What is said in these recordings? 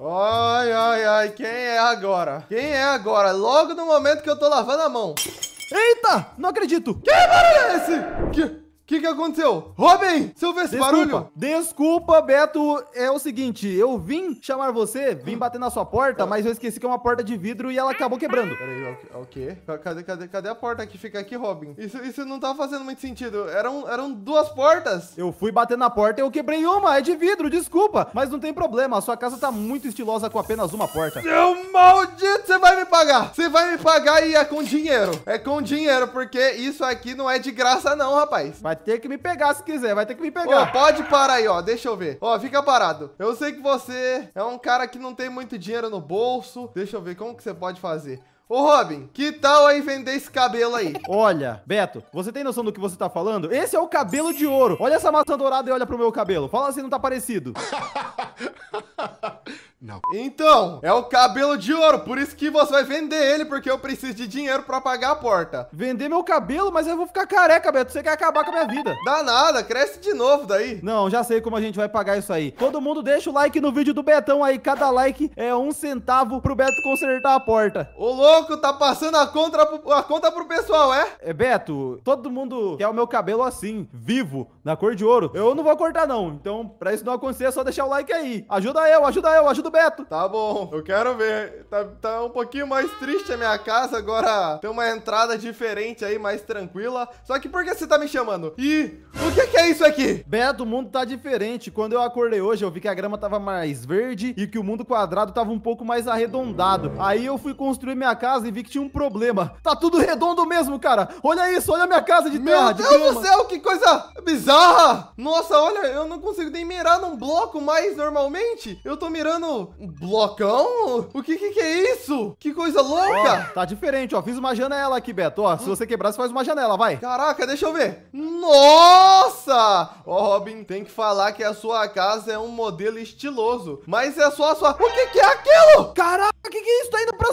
Ai, ai, ai, quem é agora? Quem é agora? Logo no momento que eu tô lavando a mão. Eita, não acredito. Que barulho é esse? Que que que aconteceu? Robin, você ouviu esse desculpa, barulho? Desculpa, Beto, é o seguinte, eu vim chamar você, vim hum. bater na sua porta, tá. mas eu esqueci que é uma porta de vidro e ela acabou quebrando. Peraí, é é o quê? Cadê, cadê, cadê a porta que fica aqui, Robin? Isso, isso não tá fazendo muito sentido, eram, eram duas portas. Eu fui bater na porta e eu quebrei uma, é de vidro, desculpa, mas não tem problema, a sua casa tá muito estilosa com apenas uma porta. Seu maldito, você vai me pagar, você vai me pagar e é com dinheiro, é com dinheiro, porque isso aqui não é de graça não, rapaz. Vai ter que me pegar se quiser, vai ter que me pegar. pode parar aí, ó. Deixa eu ver. Ó, fica parado. Eu sei que você é um cara que não tem muito dinheiro no bolso. Deixa eu ver como que você pode fazer. Ô, Robin, que tal aí vender esse cabelo aí? Olha, Beto, você tem noção do que você tá falando? Esse é o cabelo de ouro. Olha essa maçã dourada e olha pro meu cabelo. Fala se assim, não tá parecido. Não. Então, é o cabelo de ouro, por isso que você vai vender ele, porque eu preciso de dinheiro pra pagar a porta. Vender meu cabelo? Mas eu vou ficar careca, Beto. Você quer acabar com a minha vida. Dá nada, cresce de novo daí. Não, já sei como a gente vai pagar isso aí. Todo mundo deixa o like no vídeo do Betão aí. Cada like é um centavo pro Beto consertar a porta. Ô, louco, tá passando a conta pro, a conta pro pessoal, é? É, Beto, todo mundo quer o meu cabelo assim, vivo, na cor de ouro. Eu não vou cortar, não. Então, pra isso não acontecer, é só deixar o like aí. Ajuda eu, ajuda eu, ajuda do Beto. Tá bom, eu quero ver. Tá, tá um pouquinho mais triste a minha casa, agora tem uma entrada diferente aí, mais tranquila. Só que por que você tá me chamando? E o que, que é isso aqui? Beto, o mundo tá diferente. Quando eu acordei hoje, eu vi que a grama tava mais verde e que o mundo quadrado tava um pouco mais arredondado. Aí eu fui construir minha casa e vi que tinha um problema. Tá tudo redondo mesmo, cara. Olha isso, olha a minha casa de Meu terra. Meu Deus do céu, que coisa bizarra. Nossa, olha, eu não consigo nem mirar num bloco mais normalmente. Eu tô mirando um blocão? O que, que, que é isso? Que coisa louca! tá diferente, ó. Fiz uma janela aqui, Beto. Ó, se você quebrar, você faz uma janela, vai. Caraca, deixa eu ver. Nossa! Ó, Robin, tem que falar que a sua casa é um modelo estiloso. Mas é só a sua... O que, que é aquilo? Caraca, o que, que é isso? Tá indo pra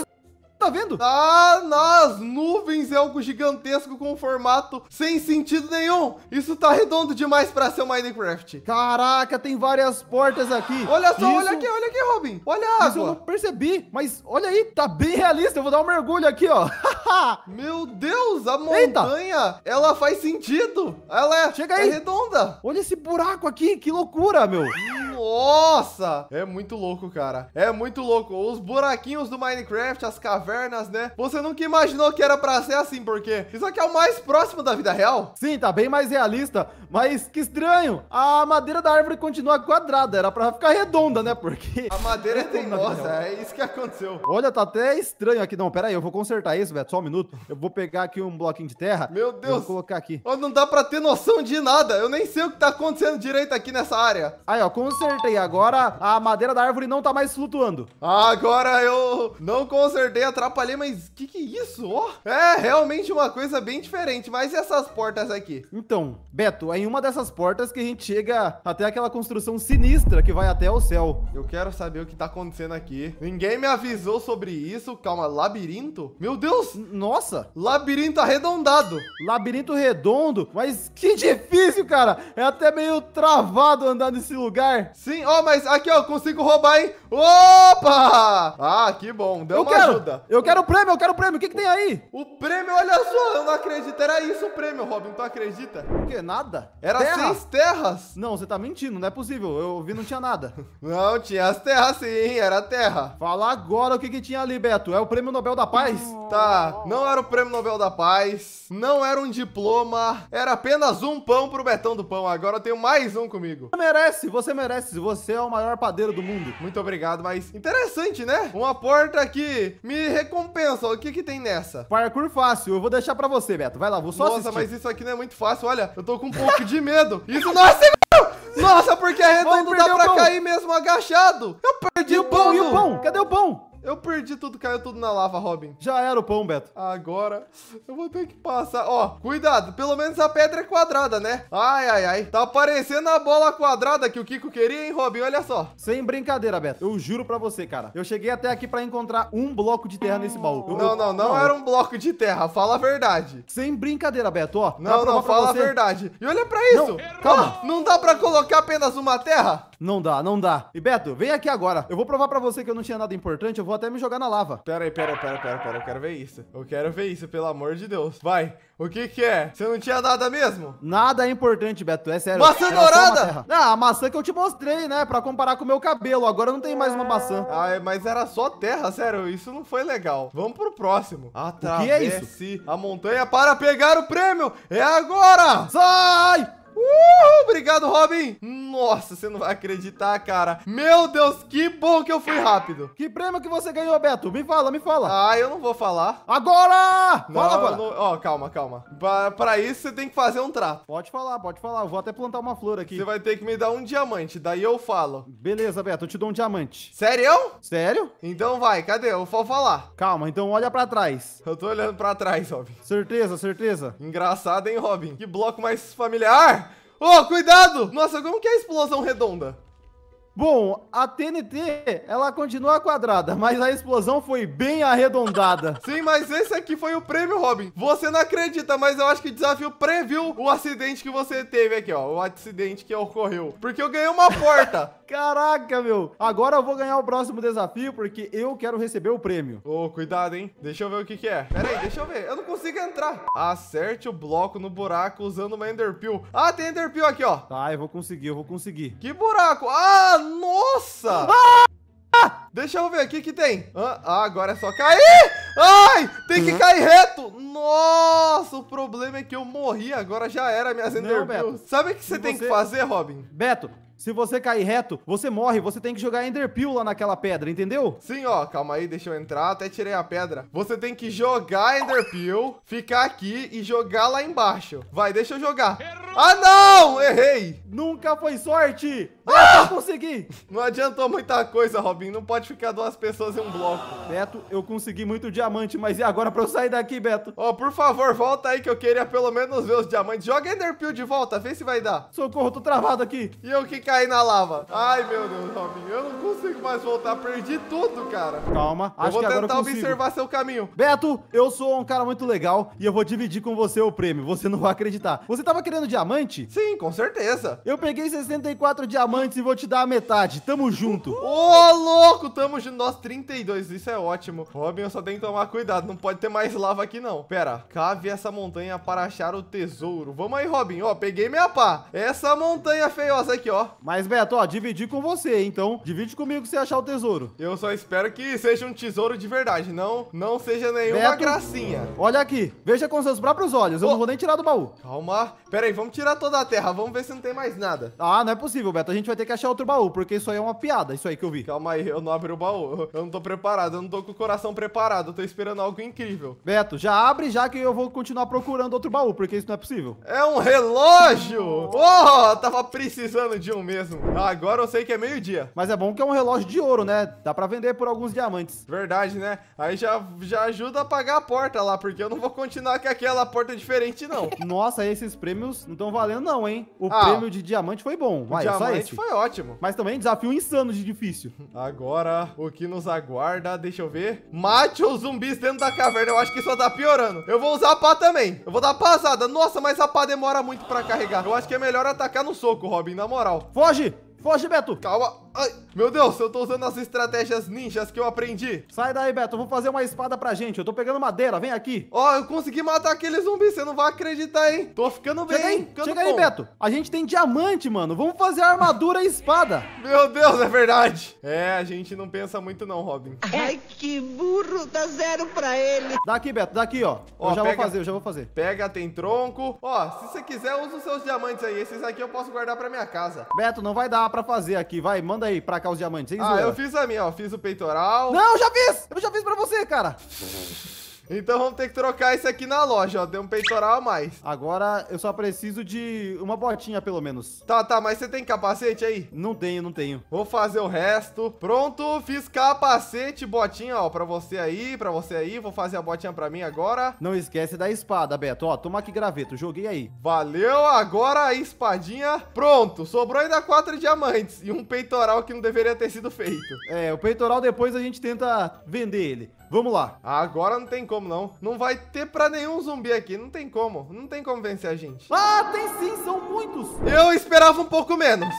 tá vendo? Tá nas nuvens é algo gigantesco com um formato sem sentido nenhum. Isso tá redondo demais pra ser o Minecraft. Caraca, tem várias portas aqui. Olha só, Isso... olha aqui, olha aqui, Robin. Olha a água. eu não percebi, mas olha aí, tá bem realista. Eu vou dar um mergulho aqui, ó. Meu Deus, a montanha, Eita. ela faz sentido. Ela é, Chega é aí. é redonda. Olha esse buraco aqui, que loucura, meu. Nossa, é muito louco, cara. É muito louco. Os buraquinhos do Minecraft, as cavernas né? Você nunca imaginou que era pra ser assim, porque isso aqui é o mais próximo da vida real. Sim, tá bem mais realista, mas que estranho. A madeira da árvore continua quadrada, era pra ficar redonda, né? Porque... A madeira é teimosa, né? é isso que aconteceu. Olha, tá até estranho aqui. Não, pera aí, eu vou consertar isso, Beto, só um minuto. Eu vou pegar aqui um bloquinho de terra. Meu Deus. Vou colocar aqui. Oh, não dá pra ter noção de nada. Eu nem sei o que tá acontecendo direito aqui nessa área. Aí, ó, consertei. Agora a madeira da árvore não tá mais flutuando. Agora eu não consertei atrás atrapalhei, mas que que é isso? Ó, oh, é realmente uma coisa bem diferente. Mas e essas portas aqui? Então, Beto, é em uma dessas portas que a gente chega até aquela construção sinistra que vai até o céu. Eu quero saber o que tá acontecendo aqui. Ninguém me avisou sobre isso. Calma, labirinto? Meu Deus! nossa! Labirinto arredondado. Labirinto redondo? Mas que difícil, cara. É até meio travado andar nesse lugar. Sim, ó, oh, mas aqui, ó, consigo roubar, hein? Opa! Ah, que bom. Deu eu uma quero. ajuda. Eu quero o prêmio, eu quero o prêmio. O que, que tem aí? O prêmio, olha só, eu não acredito. Era isso o prêmio, Robin. Tu acredita? O quê? Nada? Era terra. seis terras. Não, você tá mentindo. Não é possível. Eu vi, não tinha nada. não, tinha as terras sim. Era terra. Fala agora o que, que tinha ali, Beto. É o prêmio Nobel da Paz? Tá. Não era o prêmio Nobel da Paz. Não era um diploma. Era apenas um pão pro Betão do Pão. Agora eu tenho mais um comigo. Você merece, você merece. Você é o maior padeiro do mundo. Muito obrigado, mas interessante, né? Uma porta que me recompensa. O que que tem nessa? Parkour fácil. Eu vou deixar pra você, Beto. Vai lá, vou só Nossa, assistir. mas isso aqui não é muito fácil. Olha, eu tô com um pouco de medo. Isso, nossa, é nossa, porque é redondo, dá pra cair mesmo agachado. Eu perdi e o pão, pão. E o pão? Cadê o pão? Eu perdi tudo, caiu tudo na lava, Robin. Já era o pão, Beto. Agora eu vou ter que passar. Ó, cuidado. Pelo menos a pedra é quadrada, né? Ai, ai, ai. Tá aparecendo a bola quadrada que o Kiko queria, hein, Robin? Olha só. Sem brincadeira, Beto. Eu juro pra você, cara. Eu cheguei até aqui pra encontrar um bloco de terra nesse baú. Eu, não, não, não, era um bloco de terra. Fala a verdade. Sem brincadeira, Beto, ó. Não, não, fala a verdade. E olha pra isso. Não, calma. Ah, não dá pra colocar apenas uma terra? Não dá, não dá. E Beto, vem aqui agora. Eu vou provar pra você que eu não tinha nada importante, eu vou até me jogar na lava. Pera aí, pera, pera, pera, pera. Eu quero ver isso. Eu quero ver isso, pelo amor de Deus. Vai. O que que é? Você não tinha nada mesmo? Nada é importante, Beto. É sério. Maçã dourada! Ah, a maçã que eu te mostrei, né? Pra comparar com o meu cabelo. Agora não tem mais uma maçã. Ah, mas era só terra, sério. Isso não foi legal. Vamos pro próximo. Atravesse o que é isso? a montanha para pegar o prêmio. É agora! Sai! Uhul, obrigado, Robin. Nossa, você não vai acreditar, cara. Meu Deus, que bom que eu fui rápido. Que prêmio que você ganhou, Beto? Me fala, me fala. Ah, eu não vou falar. Agora! Não, fala agora. Ó, oh, calma, calma. Pra, pra, isso, você tem que fazer um trato. Pode falar, pode falar. Eu vou até plantar uma flor aqui. Você vai ter que me dar um diamante, daí eu falo. Beleza, Beto, eu te dou um diamante. Sério? Sério? Então vai, cadê? Eu vou falar. Calma, então olha pra trás. Eu tô olhando pra trás, Robin. Certeza, certeza. Engraçado, hein, Robin? Que bloco mais familiar. Oh, cuidado! Nossa, como que é a explosão redonda? Bom, a TNT, ela continua quadrada, mas a explosão foi bem arredondada. Sim, mas esse aqui foi o prêmio, Robin. Você não acredita, mas eu acho que o desafio previu o acidente que você teve aqui, ó. O acidente que ocorreu. Porque eu ganhei uma porta. Caraca, meu. Agora eu vou ganhar o próximo desafio porque eu quero receber o prêmio. Ô, oh, cuidado, hein? Deixa eu ver o que que é. Pera aí, deixa eu ver. Eu não consigo entrar. Acerte o bloco no buraco usando uma enderpeel. Ah, tem enderpeel aqui, ó. Tá, eu vou conseguir, eu vou conseguir. Que buraco? Ah, nossa! Ah! Deixa eu ver, o que tem? Ah, agora é só cair! Ai, tem que uhum. cair reto! Nossa, o problema é que eu morri, agora já era minhas Não, Sabe o que você, você tem que fazer, Robin? Beto, se você cair reto, você morre. Você tem que jogar Enderpeel lá naquela pedra, entendeu? Sim, ó. Calma aí, deixa eu entrar. Até tirei a pedra. Você tem que jogar Enderpeel, ficar aqui e jogar lá embaixo. Vai, deixa eu jogar. Errou. Ah, não! Errei! Nunca foi sorte! Ah! Eu consegui! Não adiantou muita coisa, Robin. Não pode ficar duas pessoas em um bloco. Beto, eu consegui muito diamante, mas e agora pra eu sair daqui, Beto? Ó, oh, por favor, volta aí que eu queria pelo menos ver os diamantes. Joga Enderpeel de volta, vê se vai dar. Socorro, tô travado aqui. E eu que caí na lava. Ai, meu Deus, Robin. Eu não consigo mais voltar. Perdi tudo, cara. Calma, acho que agora eu vou tentar observar seu caminho. Beto, eu sou um cara muito legal e eu vou dividir com você o prêmio. Você não vai acreditar. Você tava querendo diamante? Sim, com certeza. Eu peguei 64 diamantes diamantes e vou te dar a metade. Tamo junto. Ô, oh, louco, tamo junto. Nossa, 32, isso é ótimo. Robin, eu só tenho que tomar cuidado, não pode ter mais lava aqui não. Pera, cave essa montanha para achar o tesouro. Vamos aí, Robin, ó, peguei minha pá. Essa montanha feiosa aqui, ó. Mas, Beto, ó, dividi com você, então divide comigo se achar o tesouro. Eu só espero que seja um tesouro de verdade, não, não seja nenhuma Beto, gracinha. Olha aqui, veja com seus próprios olhos, eu oh. não vou nem tirar do baú. Calma, pera aí, vamos tirar toda a terra, vamos ver se não tem mais nada. Ah, não é possível, Beto, a gente gente vai ter que achar outro baú, porque isso aí é uma piada, isso aí que eu vi. Calma aí, eu não abri o baú. Eu não tô preparado, eu não tô com o coração preparado. Eu tô esperando algo incrível. Beto, já abre já que eu vou continuar procurando outro baú, porque isso não é possível. É um relógio! Oh, tava precisando de um mesmo. Agora eu sei que é meio-dia. Mas é bom que é um relógio de ouro, né? Dá pra vender por alguns diamantes. Verdade, né? Aí já, já ajuda a pagar a porta lá, porque eu não vou continuar com aquela porta diferente, não. Nossa, esses prêmios não estão valendo não, hein? O ah, prêmio de diamante foi bom. Vai, diamante só esse foi ótimo. Mas também desafio insano de difícil. Agora, o que nos aguarda? Deixa eu ver. Mate os zumbis dentro da caverna. Eu acho que só tá piorando. Eu vou usar a pá também. Eu vou dar passada. Nossa, mas a pá demora muito pra carregar. Eu acho que é melhor atacar no soco, Robin, na moral. Foge! Foge, Beto. Calma. Ai, meu Deus, eu tô usando as estratégias ninjas que eu aprendi. Sai daí, Beto. Vou fazer uma espada pra gente. Eu tô pegando madeira. Vem aqui. Ó, oh, eu consegui matar aquele zumbi. Você não vai acreditar, hein? Tô ficando bem. Chega aí, ficando chega aí Beto. A gente tem diamante, mano. Vamos fazer armadura e espada. Meu Deus, é verdade. É, a gente não pensa muito não, Robin. Ai, que burro. Dá zero pra ele. Daqui, Beto. Daqui, ó. eu já pega, vou fazer, eu já vou fazer. Pega, tem tronco. Ó, se você quiser, usa os seus diamantes aí. Esses aqui eu posso guardar pra minha casa. Beto, não vai dar pra fazer aqui, vai, manda aí pra cá os diamantes. Hein, ah, eu fiz a minha, ó, fiz o peitoral. Não, já fiz! Eu já fiz pra você, cara! Então vamos ter que trocar isso aqui na loja, ó. Deu um peitoral a mais. Agora eu só preciso de uma botinha, pelo menos. Tá, tá, mas você tem capacete aí? Não tenho, não tenho. Vou fazer o resto. Pronto, fiz capacete, botinha, ó, pra você aí, pra você aí. Vou fazer a botinha pra mim agora. Não esquece da espada, Beto. Ó, toma aqui graveto, joguei aí. Valeu, agora a espadinha. Pronto, sobrou ainda quatro diamantes e um peitoral que não deveria ter sido feito. É, o peitoral depois a gente tenta vender ele. Vamos lá. Agora não tem como, não. Não vai ter pra nenhum zumbi aqui. Não tem como. Não tem como vencer a gente. Ah, tem sim. São muitos. Eu esperava um pouco menos.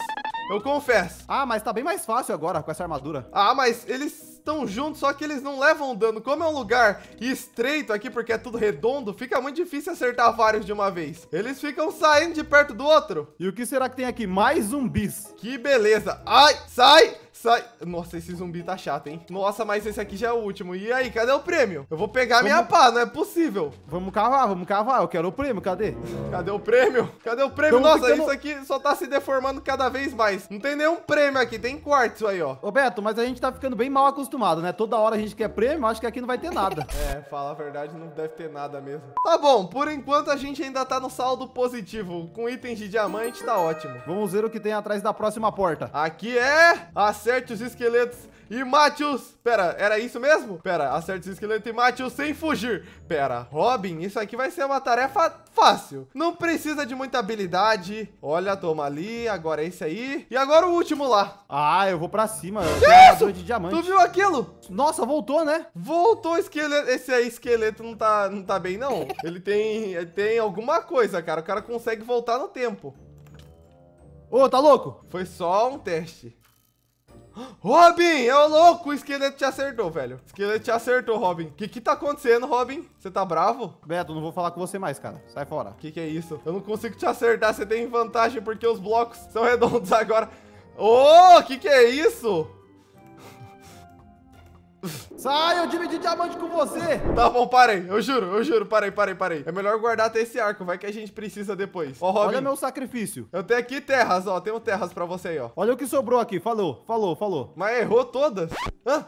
Eu confesso. Ah, mas tá bem mais fácil agora com essa armadura. Ah, mas eles estão juntos, só que eles não levam dano. Como é um lugar estreito aqui, porque é tudo redondo, fica muito difícil acertar vários de uma vez. Eles ficam saindo de perto do outro. E o que será que tem aqui? Mais zumbis. Que beleza. Ai, sai! Sai. Nossa, esse zumbi tá chato, hein? Nossa, mas esse aqui já é o último. E aí, cadê o prêmio? Eu vou pegar vamos... minha pá, não é possível. Vamos cavar, vamos cavar. Eu quero o prêmio, cadê? Cadê o prêmio? Cadê o prêmio? Estamos Nossa, isso aqui só tá se deformando cada vez mais. Não tem nenhum prêmio aqui, tem quartzo aí, ó. Ô, Beto, mas a gente tá ficando bem mal acostumado, né? Toda hora a gente quer prêmio, acho que aqui não vai ter nada. é, fala a verdade, não deve ter nada mesmo. Tá bom, por enquanto a gente ainda tá no saldo positivo. Com itens de diamante, tá ótimo. Vamos ver o que tem atrás da próxima porta. Aqui é... As acerte os esqueletos e mate-os. Pera, era isso mesmo? Pera, acerte os esqueletos e mate-os sem fugir. Pera, Robin, isso aqui vai ser uma tarefa fácil. Não precisa de muita habilidade. Olha, toma ali, agora é esse aí. E agora o último lá. Ah, eu vou pra cima. que isso? De diamante. Tu viu aquilo? Nossa, voltou, né? Voltou o esqueleto. Esse aí, esqueleto, não tá, não tá bem, não. ele tem, ele tem alguma coisa, cara. O cara consegue voltar no tempo. Ô, tá louco? Foi só um teste. Robin, é o louco, o esqueleto te acertou, velho. O esqueleto te acertou, Robin. O que que tá acontecendo, Robin? Você tá bravo? Beto, não vou falar com você mais, cara. Sai fora. O que que é isso? Eu não consigo te acertar, você tem vantagem porque os blocos são redondos agora. Ô, oh, que que é isso? Sai, eu dividi diamante com você. Tá bom, parei. Eu juro, eu juro. Parei, parei, parei. É melhor guardar até esse arco. Vai que a gente precisa depois. Ó, Robin. Olha meu sacrifício. Eu tenho aqui terras, ó. Tenho terras pra você aí, ó. Olha o que sobrou aqui. Falou, falou, falou. Mas errou todas. Hã?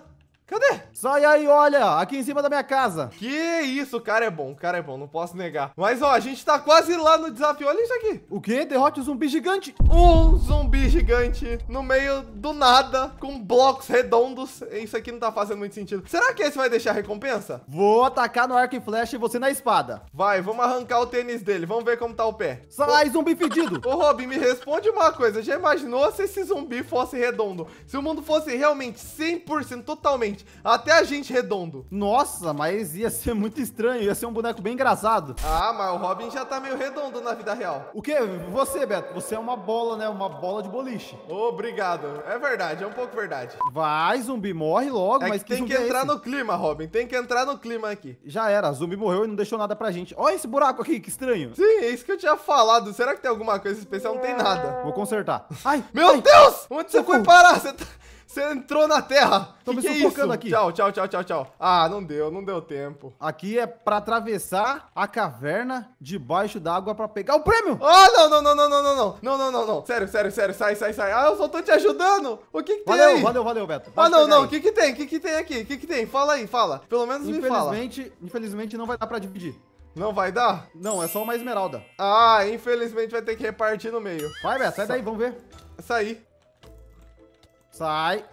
Cadê? Sai aí, olha, aqui em cima da minha casa. Que isso, o cara é bom, o cara é bom, não posso negar. Mas, ó, a gente tá quase lá no desafio, olha isso aqui. O quê? Derrote um zumbi gigante. Um zumbi gigante no meio do nada, com blocos redondos. Isso aqui não tá fazendo muito sentido. Será que esse vai deixar recompensa? Vou atacar no arco e flecha e você na espada. Vai, vamos arrancar o tênis dele, vamos ver como tá o pé. Sai, o... zumbi fedido. Ô, Robin, me responde uma coisa. Já imaginou se esse zumbi fosse redondo? Se o mundo fosse realmente 100% totalmente gente. Até a gente redondo. Nossa, mas ia ser muito estranho. Ia ser um boneco bem engraçado. Ah, mas o Robin já tá meio redondo na vida real. O quê? Você, Beto? Você é uma bola, né? Uma bola de boliche. Obrigado. É verdade, é um pouco verdade. Vai, zumbi, morre logo. É mas que tem que é entrar é no clima, Robin. Tem que entrar no clima aqui. Já era, zumbi morreu e não deixou nada pra gente. Olha esse buraco aqui, que estranho. Sim, é isso que eu tinha falado. Será que tem alguma coisa especial? Não tem nada. Vou consertar. Ai, meu ai. Deus! Onde você Socorro. foi parar? Você tá... Você entrou na terra! Tô que me que é sufocando é aqui. Tchau, tchau, tchau, tchau, tchau. Ah, não deu, não deu tempo. Aqui é pra atravessar a caverna debaixo d'água pra pegar o prêmio! Ah, não, não, não, não, não, não, não, não, não, não. Sério, sério, sério, sai, sai, sai. Ah, eu só tô te ajudando. O que que valeu, tem aí? Valeu, valeu, Beto. Pode ah, não, não, o que que tem? O que que tem aqui? O que que tem? Fala aí, fala. Pelo menos me fala. Infelizmente, infelizmente não vai dar pra dividir. Não vai dar? Não, é só uma esmeralda. Ah, infelizmente vai ter que repartir no meio. Vai, Beto, sai daí, vamos ver. Sai. Sai.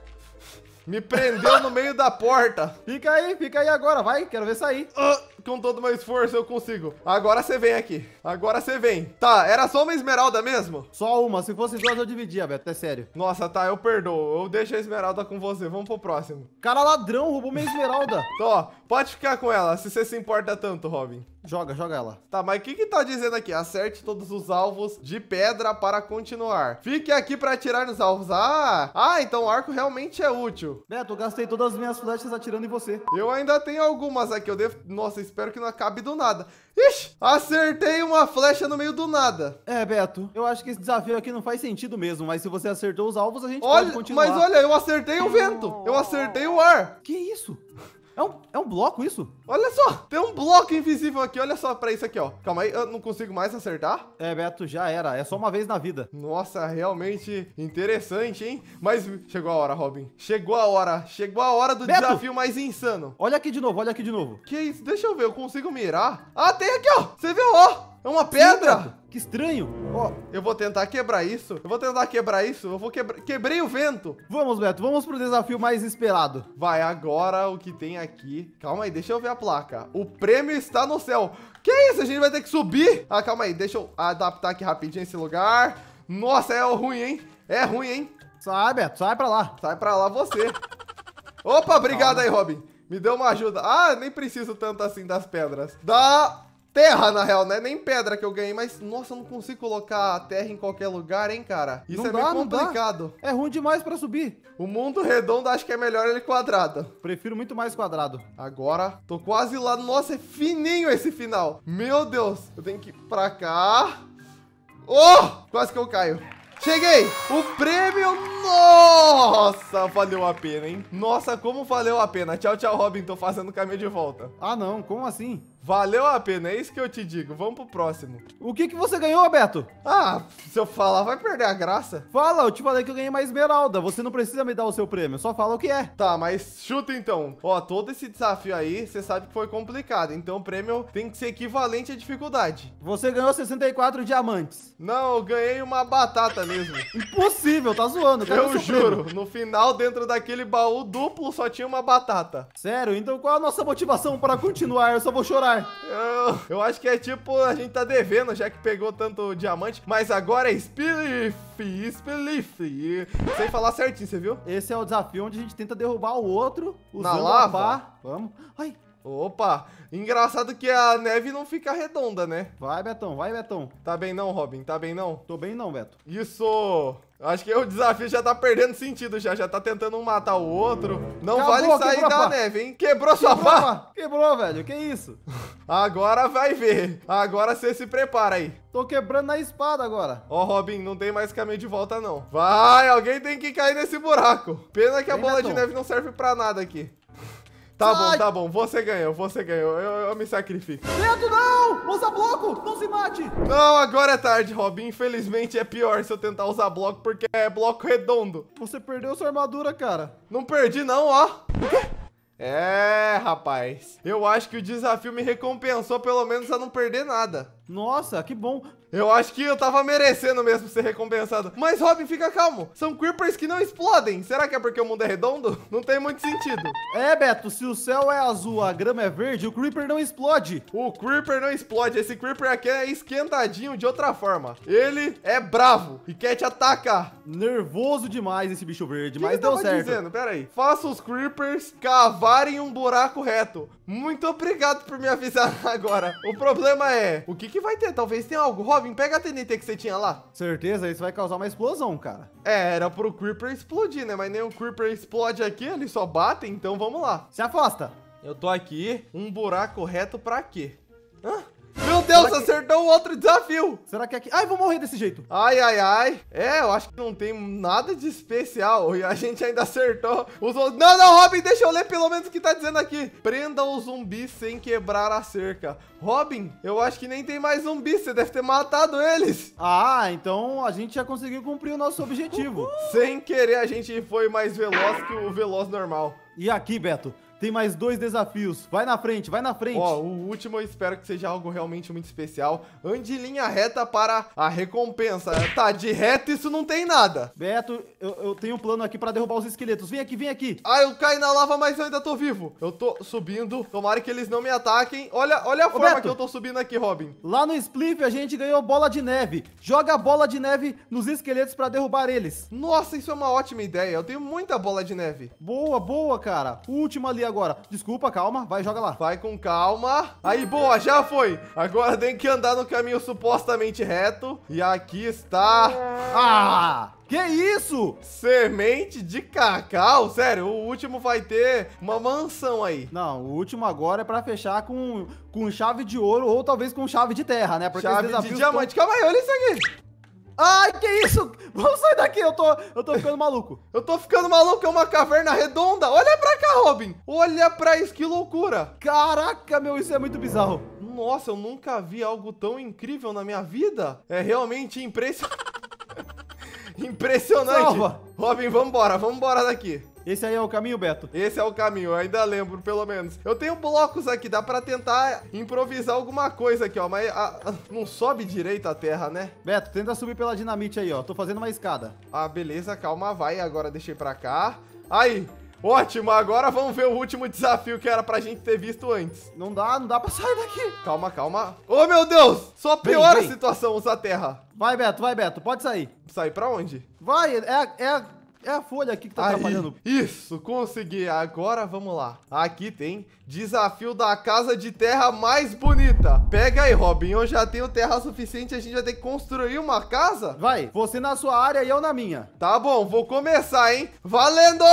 Me prendeu no meio da porta. Fica aí, fica aí agora, vai. Quero ver sair. Uh, com todo o meu esforço eu consigo. Agora você vem aqui. Agora você vem. Tá, era só uma esmeralda mesmo? Só uma. Se fosse duas eu dividia, Beto. É sério. Nossa, tá. Eu perdoo. Eu deixo a esmeralda com você. Vamos pro próximo. Cara ladrão, roubou minha esmeralda. Tô, pode ficar com ela, se você se importa tanto, Robin. Joga, joga ela. Tá, mas o que que tá dizendo aqui? Acerte todos os alvos de pedra para continuar. Fique aqui para atirar nos alvos. Ah, ah, então o arco realmente é útil. Beto, eu gastei todas as minhas flechas atirando em você. Eu ainda tenho algumas aqui. Eu devo... Nossa, espero que não acabe do nada. Ixi, acertei uma flecha no meio do nada. É, Beto, eu acho que esse desafio aqui não faz sentido mesmo, mas se você acertou os alvos, a gente olha, pode continuar. Mas olha, eu acertei o vento, eu acertei o ar. Que isso? É um, é um bloco isso? Olha só, tem um bloco invisível aqui. Olha só pra isso aqui, ó. Calma aí, eu não consigo mais acertar. É, Beto, já era. É só uma vez na vida. Nossa, realmente interessante, hein? Mas chegou a hora, Robin. Chegou a hora. Chegou a hora do Beto! desafio mais insano. Olha aqui de novo, olha aqui de novo. Que isso? Deixa eu ver, eu consigo mirar? Ah, tem aqui, ó. Você viu, ó. É uma pedra! que estranho! Ó, oh, eu vou tentar quebrar isso. Eu vou tentar quebrar isso. Eu vou quebrar... Quebrei o vento! Vamos, Beto. Vamos pro desafio mais esperado. Vai, agora o que tem aqui... Calma aí, deixa eu ver a placa. O prêmio está no céu. Que isso? A gente vai ter que subir? Ah, calma aí. Deixa eu adaptar aqui rapidinho esse lugar. Nossa, é ruim, hein? É ruim, hein? Sai, Beto. Sai pra lá. Sai pra lá você. Opa, obrigado calma. aí, Robin. Me deu uma ajuda. Ah, nem preciso tanto assim das pedras. Dá terra, na real, né? Nem pedra que eu ganhei, mas nossa, eu não consigo colocar a terra em qualquer lugar, hein, cara? Isso não é dá, meio complicado. É ruim demais pra subir. O mundo redondo acho que é melhor ele quadrado. Prefiro muito mais quadrado. Agora, tô quase lá. Nossa, é fininho esse final. Meu Deus, eu tenho que ir pra cá. Oh, quase que eu caio. Cheguei! O prêmio, nossa, valeu a pena, hein? Nossa, como valeu a pena. Tchau, tchau, Robin, tô fazendo o caminho de volta. Ah, não, como assim? Valeu a pena, é isso que eu te digo. Vamos pro próximo. O que que você ganhou, Beto? Ah, se eu falar, vai perder a graça. Fala, eu te falei que eu ganhei mais esmeralda. Você não precisa me dar o seu prêmio, só fala o que é. Tá, mas chuta então. Ó, todo esse desafio aí, você sabe que foi complicado. Então o prêmio tem que ser equivalente à dificuldade. Você ganhou 64 diamantes. Não, eu ganhei uma batata mesmo. Impossível, tá zoando. eu juro, prêmio? no final, dentro daquele baú duplo, só tinha uma batata. Sério? Então qual a nossa motivação para continuar? Eu só vou chorar eu, eu acho que é tipo, a gente tá devendo, já que pegou tanto diamante. Mas agora é Spiliff, Spiliff. Sem falar certinho, você viu? Esse é o desafio onde a gente tenta derrubar o outro Na lava. Vamos. Ai, Opa! Engraçado que a neve não fica redonda, né? Vai, Betão, vai, Betão. Tá bem não, Robin? Tá bem não? Tô bem não, Beto. Isso! Acho que o desafio já tá perdendo sentido já. Já tá tentando um matar o outro. Não Acabou, vale sair da neve, hein? Quebrou, quebrou sua pá. Quebrou, velho. Que isso? Agora vai ver. Agora você se prepara aí. Tô quebrando a espada agora. Ó, oh, Robin, não tem mais caminho de volta, não. Vai, alguém tem que cair nesse buraco. Pena que a Bem né, bola de neve não serve pra nada aqui. Tá bom, tá bom. Você ganhou, você ganhou. Eu, eu, eu me sacrifico. Dedo não! Usa bloco! Não se mate! Não, agora é tarde, Robin. Infelizmente é pior se eu tentar usar bloco, porque é bloco redondo. Você perdeu sua armadura, cara. Não perdi não, ó. É, rapaz. Eu acho que o desafio me recompensou pelo menos a não perder nada. Nossa, que bom. Eu acho que eu tava merecendo mesmo ser recompensado. Mas, Robin, fica calmo. São creepers que não explodem. Será que é porque o mundo é redondo? Não tem muito sentido. É, Beto, se o céu é azul, a grama é verde, o creeper não explode. O creeper não explode. Esse creeper aqui é esquentadinho de outra forma. Ele é bravo e quer te atacar. Nervoso demais esse bicho verde, mas que deu certo. dizendo? Pera aí. Faça os creepers cavarem um buraco reto. Muito obrigado por me avisar agora. O problema é, o que que vai ter, talvez tenha algo. Robin, pega a TNT que você tinha lá. Certeza, isso vai causar uma explosão, cara. É, era pro Creeper explodir, né? Mas nem o Creeper explode aqui, ele só bate, então vamos lá. Se afasta. Eu tô aqui, um buraco reto pra quê? Hã? Meu Deus, acertou que... outro desafio. Será que é aqui? Ai, vou morrer desse jeito. Ai, ai, ai. É, eu acho que não tem nada de especial. E a gente ainda acertou os outros. Não, não, Robin, deixa eu ler pelo menos o que tá dizendo aqui. Prenda o zumbi sem quebrar a cerca. Robin, eu acho que nem tem mais zumbi. Você deve ter matado eles. Ah, então a gente já conseguiu cumprir o nosso objetivo. Uhul. Sem querer, a gente foi mais veloz que o veloz normal. E aqui, Beto, tem mais dois desafios. Vai na frente, vai na frente. Ó, o último eu espero que seja algo realmente muito especial. Ande linha reta para a recompensa. Tá, de reta isso não tem nada. Beto, eu, eu tenho um plano aqui para derrubar os esqueletos. Vem aqui, vem aqui. Ah, eu caí na lava, mas eu ainda tô vivo. Eu tô subindo. Tomara que eles não me ataquem. Olha, olha a Ô, forma Beto, que eu tô subindo aqui, Robin. Lá no Spliff a gente ganhou bola de neve. Joga a bola de neve nos esqueletos para derrubar eles. Nossa, isso é uma ótima ideia. Eu tenho muita bola de neve. Boa, boa, cara. Última ali agora. Desculpa, calma. Vai, joga lá. Vai com calma. Aí, boa, já foi. Agora tem que andar no caminho supostamente reto. E aqui está... Ah! Que isso? Semente de cacau? Sério, o último vai ter uma mansão aí. Não, o último agora é pra fechar com, com chave de ouro ou talvez com chave de terra, né? Porque chave de diamante. Tão... Calma aí, olha isso aqui. Ai, que isso? Vamos sair daqui, eu tô, eu tô ficando maluco. eu tô ficando maluco, é uma caverna redonda. Olha pra cá, Robin. Olha pra isso, que loucura. Caraca, meu, isso é muito bizarro. Nossa, eu nunca vi algo tão incrível na minha vida. É realmente impressionante. Impressionante. Salva. Robin, vambora, vambora daqui. Esse aí é o caminho, Beto? Esse é o caminho, eu ainda lembro, pelo menos. Eu tenho blocos aqui, dá pra tentar improvisar alguma coisa aqui, ó. Mas a, ah, a, ah, não sobe direito a terra, né? Beto, tenta subir pela dinamite aí, ó. Tô fazendo uma escada. Ah, beleza, calma, vai. Agora deixei pra cá. Aí, Ótimo, agora vamos ver o último desafio que era pra gente ter visto antes. Não dá, não dá pra sair daqui. Calma, calma. Oh, meu Deus! Só piora a situação usar terra. Vai, Beto, vai, Beto. Pode sair. Sair pra onde? Vai, é, é é a folha aqui que tá Aí, atrapalhando. Isso, consegui. Agora vamos lá. Aqui tem desafio da casa de terra mais bonita. Pega aí, Robin. Eu já tenho terra suficiente. A gente vai ter que construir uma casa? Vai, você na sua área e eu na minha. Tá bom, vou começar, hein? Valendo!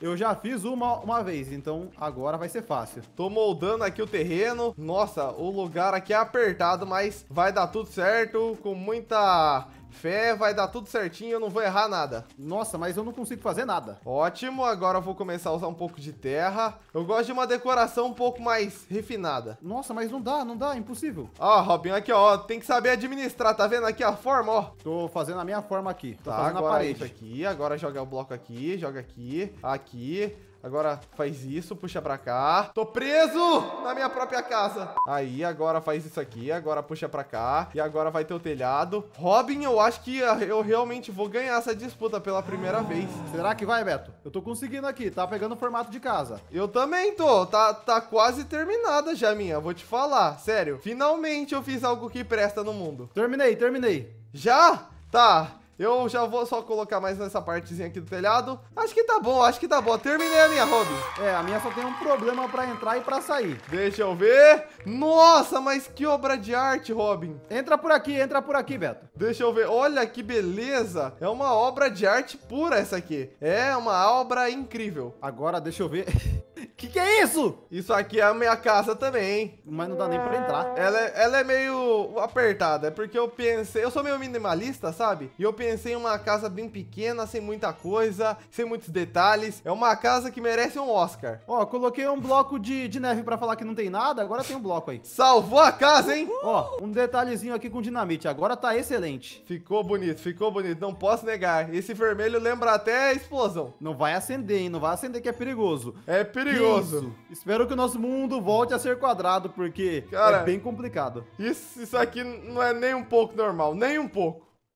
Eu já fiz uma, uma vez, então agora vai ser fácil. Tô moldando aqui o terreno. Nossa, o lugar aqui é apertado, mas vai dar tudo certo. Com muita Fé, vai dar tudo certinho, eu não vou errar nada. Nossa, mas eu não consigo fazer nada. Ótimo, agora eu vou começar a usar um pouco de terra. Eu gosto de uma decoração um pouco mais refinada. Nossa, mas não dá, não dá, é impossível. Ó, Robinho, aqui, ó, tem que saber administrar, tá vendo aqui a forma, ó? Tô fazendo a minha forma aqui. Tô tá, fazendo agora a parede. aqui, agora joga o bloco aqui, joga aqui, aqui. Agora faz isso, puxa pra cá. Tô preso na minha própria casa. Aí, agora faz isso aqui. Agora puxa pra cá. E agora vai ter o telhado. Robin, eu acho que ah, eu realmente vou ganhar essa disputa pela primeira vez. Será que vai, Beto? Eu tô conseguindo aqui. Tá pegando o formato de casa. Eu também tô. Tá, tá quase terminada já, minha. Vou te falar. Sério. Finalmente eu fiz algo que presta no mundo. Terminei, terminei. Já? Tá. Eu já vou só colocar mais nessa partezinha aqui do telhado. Acho que tá bom, acho que tá bom. Terminei a minha, Rob. É, a minha só tem um problema pra entrar e pra sair. Deixa eu ver. Nossa, mas que obra de arte, Robin. Entra por aqui, entra por aqui, Beto. Deixa eu ver. Olha que beleza. É uma obra de arte pura essa aqui. É uma obra incrível. Agora, deixa eu ver. Que que é isso? Isso aqui é a minha casa também, hein? Mas não dá nem pra entrar. Ela é, ela é meio apertada, é porque eu pensei... Eu sou meio minimalista, sabe? E eu pensei em uma casa bem pequena, sem muita coisa, sem muitos detalhes. É uma casa que merece um Oscar. Ó, coloquei um bloco de, de neve pra falar que não tem nada, agora tem um bloco aí. Salvou a casa, hein? Ó, um detalhezinho aqui com dinamite, agora tá excelente. Ficou bonito, ficou bonito, não posso negar. Esse vermelho lembra até a explosão. Não vai acender, hein? Não vai acender que é perigoso. É perigoso maravilhoso. Espero que o nosso mundo volte a ser quadrado, porque é Cara, é bem complicado. Isso, isso aqui não é nem um pouco normal, nem um pouco.